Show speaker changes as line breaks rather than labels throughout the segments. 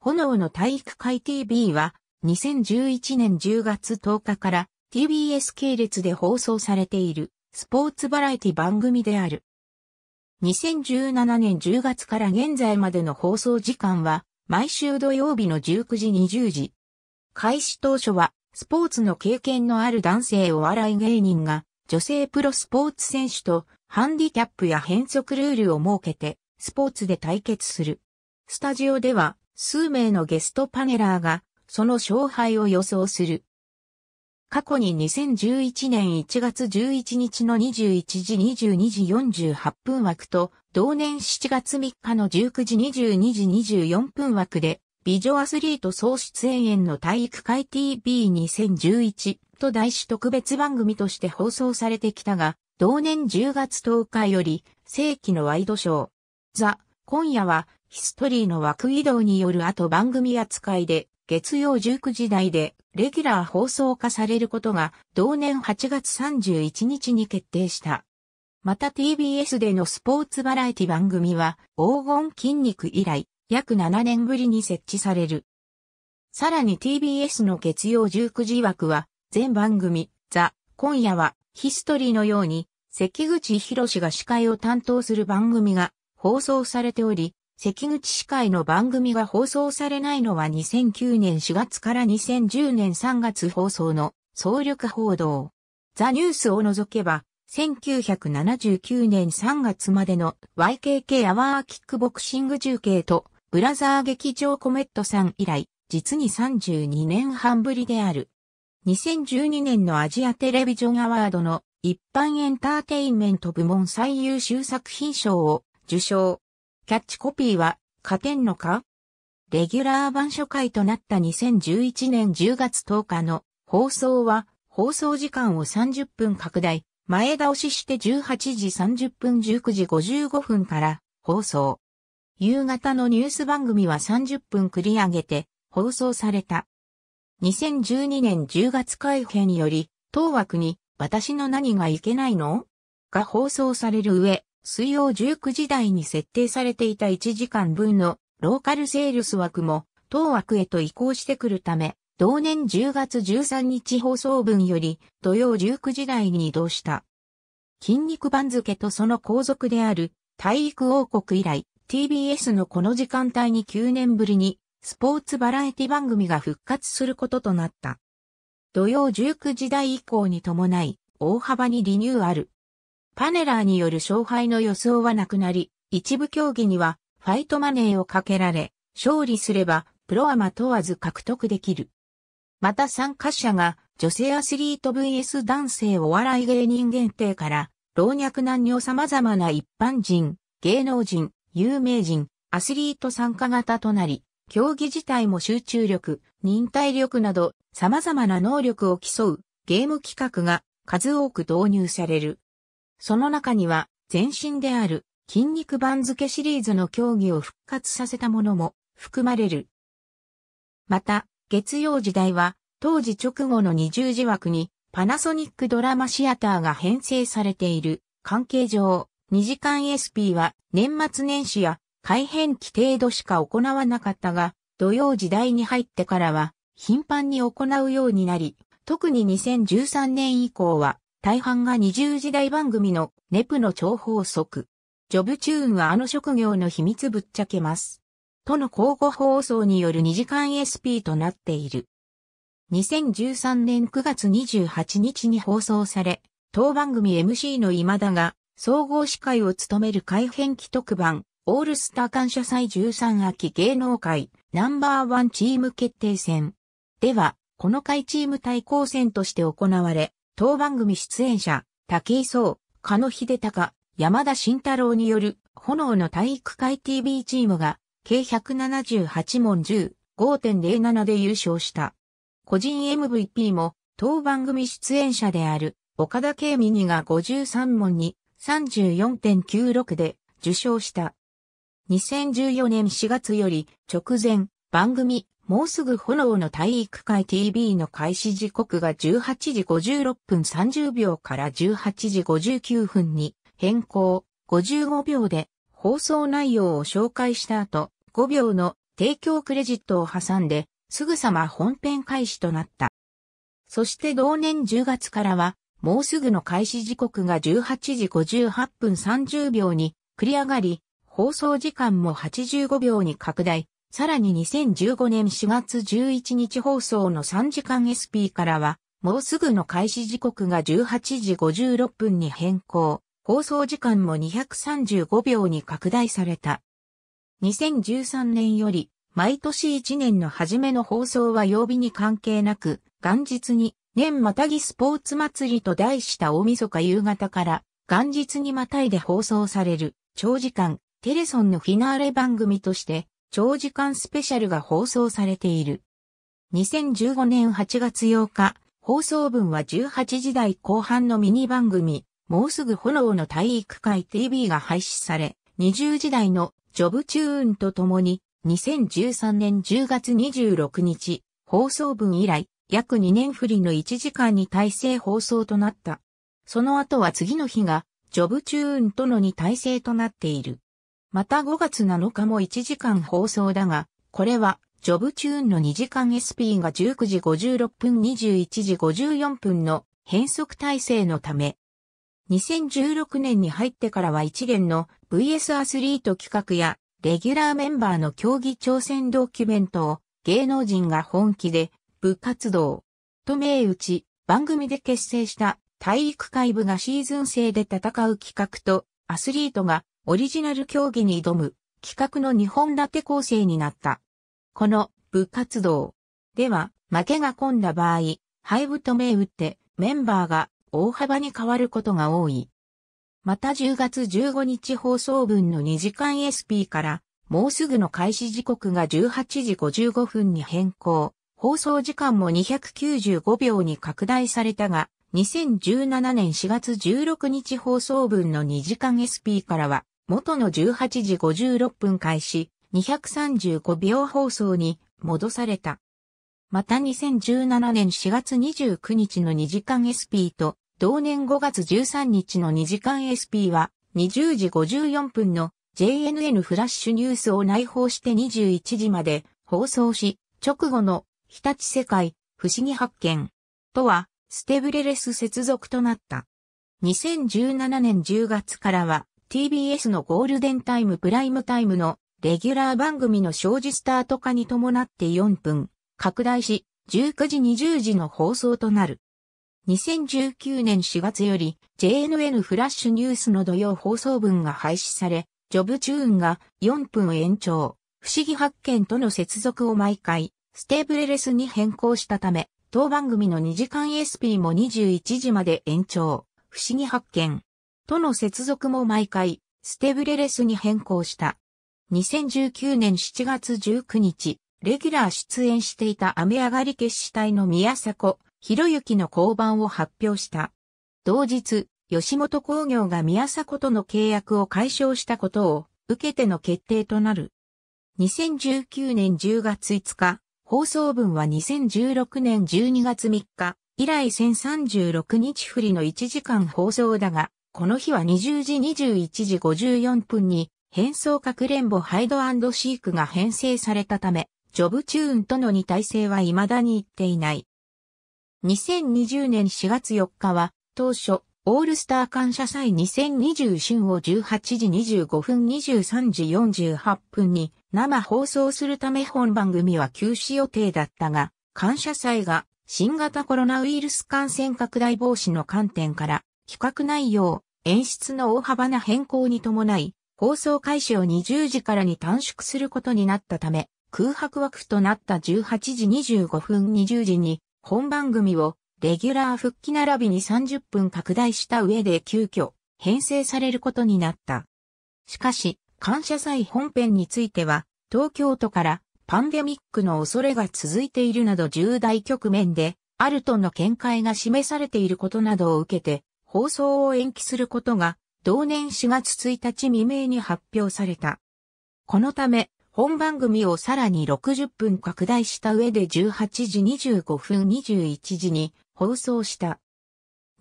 炎の体育会 TV は2011年10月10日から TBS 系列で放送されているスポーツバラエティ番組である。2017年10月から現在までの放送時間は毎週土曜日の19時20時。開始当初はスポーツの経験のある男性お笑い芸人が女性プロスポーツ選手とハンディキャップや変則ルールを設けてスポーツで対決する。スタジオでは数名のゲストパネラーが、その勝敗を予想する。過去に2011年1月11日の21時22時48分枠と、同年7月3日の19時22時24分枠で、美女アスリート総出演演の体育会 TV2011 と題し特別番組として放送されてきたが、同年10月10日より、正規のワイドショー。ザ、今夜はヒストリーの枠移動による後番組扱いで、月曜19時台で、レギュラー放送化されることが、同年8月31日に決定した。また TBS でのスポーツバラエティ番組は、黄金筋肉以来、約7年ぶりに設置される。さらに TBS の月曜19時枠は、全番組、ザ、今夜は、ヒストリーのように、関口博が司会を担当する番組が放送されており、関口司会の番組が放送されないのは2009年4月から2010年3月放送の総力報道。ザ・ニュースを除けば、1979年3月までの YKK アワーキックボクシング中継とブラザー劇場コメットさん以来、実に32年半ぶりである。2012年のアジアテレビジョンアワードの一般エンターテインメント部門最優秀作品賞を受賞。キャッチコピーは、勝てんのかレギュラー版初回となった2011年10月10日の放送は、放送時間を30分拡大、前倒しして18時30分19時55分から放送。夕方のニュース番組は30分繰り上げて放送された。2012年10月開閉により、当枠に私の何がいけないのが放送される上、水曜19時台に設定されていた1時間分のローカルセールス枠も当枠へと移行してくるため、同年10月13日放送分より土曜19時台に移動した。筋肉番付とその後続である体育王国以来 TBS のこの時間帯に9年ぶりにスポーツバラエティ番組が復活することとなった。土曜19時台以降に伴い大幅にリニューアル、パネラーによる勝敗の予想はなくなり、一部競技にはファイトマネーをかけられ、勝利すればプロアマ問わず獲得できる。また参加者が女性アスリート VS 男性お笑い芸人限定から老若男女様々な一般人、芸能人、有名人、アスリート参加型となり、競技自体も集中力、忍耐力など様々な能力を競うゲーム企画が数多く導入される。その中には、前身である筋肉番付シリーズの競技を復活させたものも含まれる。また、月曜時代は、当時直後の二重字枠に、パナソニックドラマシアターが編成されている関係上、二時間 SP は年末年始や改変期程度しか行わなかったが、土曜時代に入ってからは頻繁に行うようになり、特に2013年以降は大半が20時代番組のネプの超法則。ジョブチューンはあの職業の秘密ぶっちゃけます。との交互放送による2時間 SP となっている。2013年9月28日に放送され、当番組 MC の今田が総合司会を務める改編期特番、オールスター感謝祭13秋芸能界ナンバーワンチーム決定戦。では、この回チーム対抗戦として行われ、当番組出演者、武井壮、加野秀隆、山田慎太郎による炎の体育会 TV チームが計178問10、5.07で優勝した。個人 MVP も当番組出演者である岡田圭美にが53問に34.96で受賞した。2014年4月より直前番組もうすぐ炎の体育会 TV の開始時刻が18時56分30秒から18時59分に変更55秒で放送内容を紹介した後5秒の提供クレジットを挟んですぐさま本編開始となった。そして同年10月からはもうすぐの開始時刻が18時58分30秒に繰り上がり放送時間も85秒に拡大さらに2015年4月11日放送の3時間 SP からは、もうすぐの開始時刻が18時56分に変更、放送時間も235秒に拡大された。2013年より、毎年1年の初めの放送は曜日に関係なく、元日に、年またぎスポーツ祭りと題した大晦日夕方から、元日にまたいで放送される、長時間、テレソンのフィナーレ番組として、長時間スペシャルが放送されている。2015年8月8日、放送分は18時台後半のミニ番組、もうすぐ炎の体育会 TV が廃止され、20時台のジョブチューンと共に、2013年10月26日、放送分以来、約2年振りの1時間に体制放送となった。その後は次の日が、ジョブチューンとの2体制となっている。また5月7日も1時間放送だが、これは、ジョブチューンの2時間 SP が19時56分21時54分の変則体制のため、2016年に入ってからは一連の VS アスリート企画やレギュラーメンバーの競技挑戦ドキュメントを芸能人が本気で部活動と銘打ち番組で結成した体育会部がシーズン制で戦う企画とアスリートがオリジナル競技に挑む企画の2本立て構成になった。この部活動では負けが込んだ場合、敗部と銘打ってメンバーが大幅に変わることが多い。また10月15日放送分の2時間 SP からもうすぐの開始時刻が18時55分に変更。放送時間も295秒に拡大されたが、2017年4月16日放送分の2時間 SP からは、元の18時56分開始、235秒放送に戻された。また2017年4月29日の2時間 SP と、同年5月13日の2時間 SP は、20時54分の JNN フラッシュニュースを内包して21時まで放送し、直後の日立世界不思議発見とはステブレレス接続となった。2017年10月からは TBS のゴールデンタイムプライムタイムのレギュラー番組の生じスタート化に伴って4分、拡大し、19時20時の放送となる。2019年4月より JNN フラッシュニュースの土曜放送分が廃止され、ジョブチューンが4分延長、不思議発見との接続を毎回、ステーブレレスに変更したため、当番組の2時間 SP も21時まで延長、不思議発見。との接続も毎回、ステブレレスに変更した。2019年7月19日、レギュラー出演していた雨上がり決死隊の宮迫、博之の降板を発表した。同日、吉本興業が宮迫との契約を解消したことを受けての決定となる。2019年10月5日、放送分は2016年12月3日以来1036日振りの1時間放送だが、この日は20時21時54分に変装かくれんぼハイドシークが編成されたため、ジョブチューンとの二体制は未だに行っていない。2020年4月4日は、当初、オールスター感謝祭2020春を18時25分23時48分に生放送するため本番組は休止予定だったが、感謝祭が新型コロナウイルス感染拡大防止の観点から企画内容、演出の大幅な変更に伴い、放送開始を20時からに短縮することになったため、空白枠となった18時25分20時に本番組をレギュラー復帰並びに30分拡大した上で急遽編成されることになった。しかし、感謝祭本編については、東京都からパンデミックの恐れが続いているなど重大局面で、あるとの見解が示されていることなどを受けて、放送を延期することが同年4月1日未明に発表された。このため、本番組をさらに60分拡大した上で18時25分21時に放送した。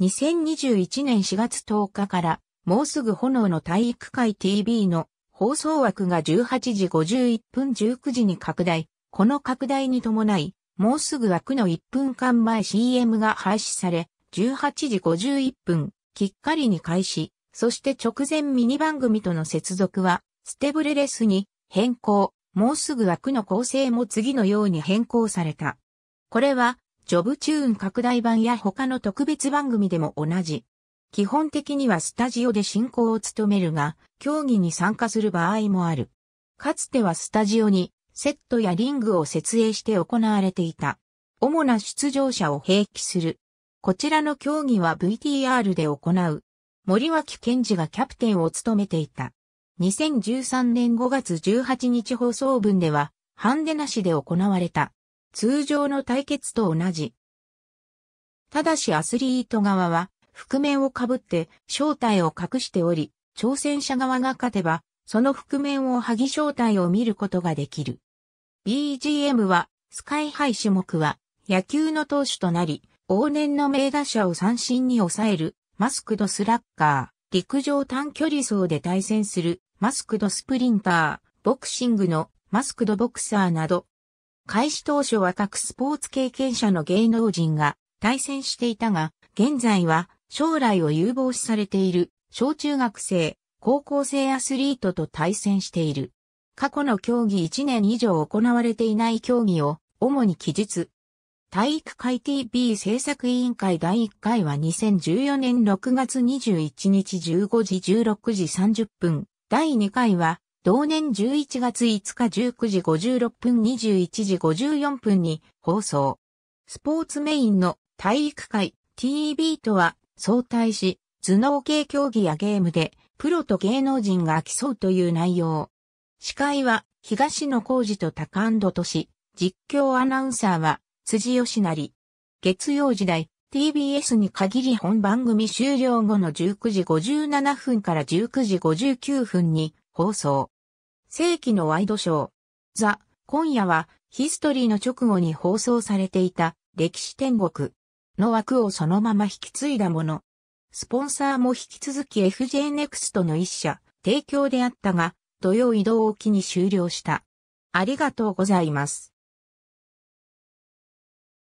2021年4月10日から、もうすぐ炎の体育会 TV の放送枠が18時51分19時に拡大。この拡大に伴い、もうすぐ枠の1分間前 CM が廃止され、18時51分、きっかりに開始、そして直前ミニ番組との接続は、ステブレレスに変更、もうすぐ枠の構成も次のように変更された。これは、ジョブチューン拡大版や他の特別番組でも同じ。基本的にはスタジオで進行を務めるが、競技に参加する場合もある。かつてはスタジオにセットやリングを設営して行われていた。主な出場者を併記するこちらの競技は VTR で行う。森脇健二がキャプテンを務めていた。2013年5月18日放送分では、ハンデなしで行われた。通常の対決と同じ。ただしアスリート側は、覆面をかぶって正体を隠しており、挑戦者側が勝てば、その覆面を剥ぎ正体を見ることができる。BGM は、スカイハイ種目は、野球の投手となり、往年の名打者を三振に抑える、マスクドスラッガー、陸上短距離走で対戦する、マスクドスプリンター、ボクシングのマスクドボクサーなど、開始当初は各スポーツ経験者の芸能人が対戦していたが、現在は将来を有望視されている小中学生、高校生アスリートと対戦している。過去の競技1年以上行われていない競技を主に記述、体育会 TV 制作委員会第1回は2014年6月21日15時16時30分。第2回は同年11月5日19時56分21時54分に放送。スポーツメインの体育会 TV とは相対し、頭脳系競技やゲームでプロと芸能人が競うという内容。司会は東野幸治と高安市、実況アナウンサーは辻吉成。月曜時代、TBS に限り本番組終了後の19時57分から19時59分に放送。正規のワイドショー。ザ、今夜はヒストリーの直後に放送されていた歴史天国の枠をそのまま引き継いだもの。スポンサーも引き続き FJ ネクストの一社、提供であったが、土曜移動を機に終了した。ありがとうございます。